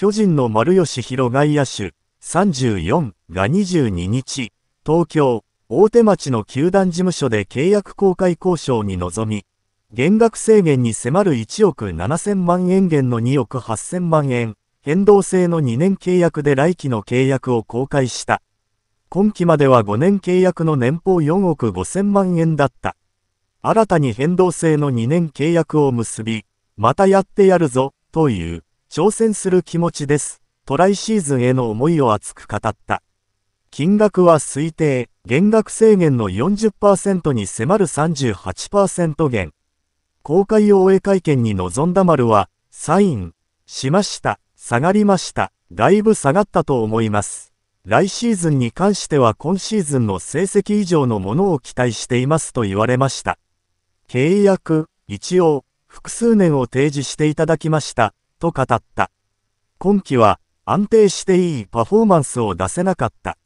巨人の丸吉弘外野手34が22日、東京、大手町の球団事務所で契約公開交渉に臨み、減額制限に迫る1億7000万円減の2億8000万円、変動制の2年契約で来期の契約を公開した。今期までは5年契約の年俸4億5000万円だった。新たに変動制の2年契約を結び、またやってやるぞ、という。挑戦する気持ちです。トライシーズンへの思いを熱く語った。金額は推定、減額制限の40%に迫る38%減。公開を終え会見に臨んだ丸は、サイン、しました、下がりました、だいぶ下がったと思います。来シーズンに関しては今シーズンの成績以上のものを期待していますと言われました。契約、一応、複数年を提示していただきました。と語った。今季は安定していいパフォーマンスを出せなかった。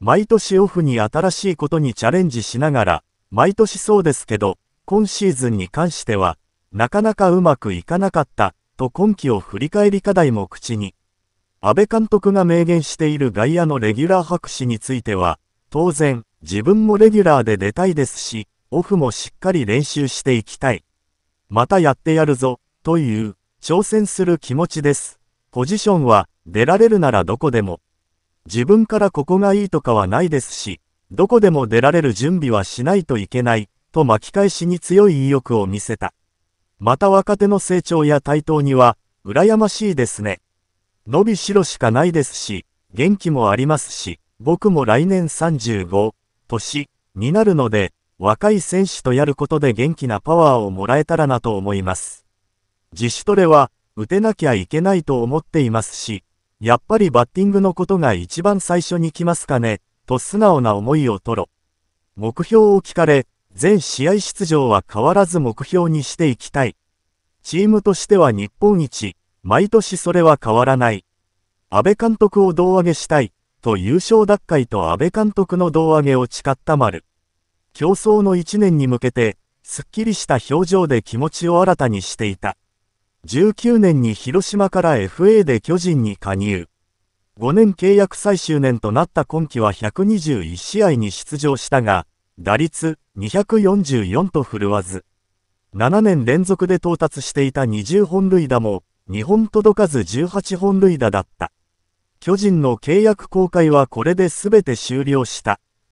毎年オフに新しいことにチャレンジしながら、毎年そうですけど、今シーズンに関しては、なかなかうまくいかなかった、と今季を振り返り課題も口に。安倍監督が明言している外野のレギュラー拍手については、当然、自分もレギュラーで出たいですし、オフもしっかり練習していきたい。またやってやるぞ、という。挑戦する気持ちです。ポジションは、出られるならどこでも。自分からここがいいとかはないですし、どこでも出られる準備はしないといけない、と巻き返しに強い意欲を見せた。また若手の成長や対等には、羨ましいですね。伸びしろしかないですし、元気もありますし、僕も来年35、年、になるので、若い選手とやることで元気なパワーをもらえたらなと思います。自主トレは打てなきゃいけないと思っていますし、やっぱりバッティングのことが一番最初に来ますかね、と素直な思いを吐露。目標を聞かれ、全試合出場は変わらず目標にしていきたい。チームとしては日本一、毎年それは変わらない。安倍監督を胴上げしたい、と優勝奪回と安倍監督の胴上げを誓った丸。競争の1年に向けて、すっきりした表情で気持ちを新たにしていた。19年に広島から FA で巨人に加入。5年契約最終年となった今季は121試合に出場したが、打率244と振るわず。7年連続で到達していた20本塁打も、2本届かず18本塁打だった。巨人の契約公開はこれで全て終了した。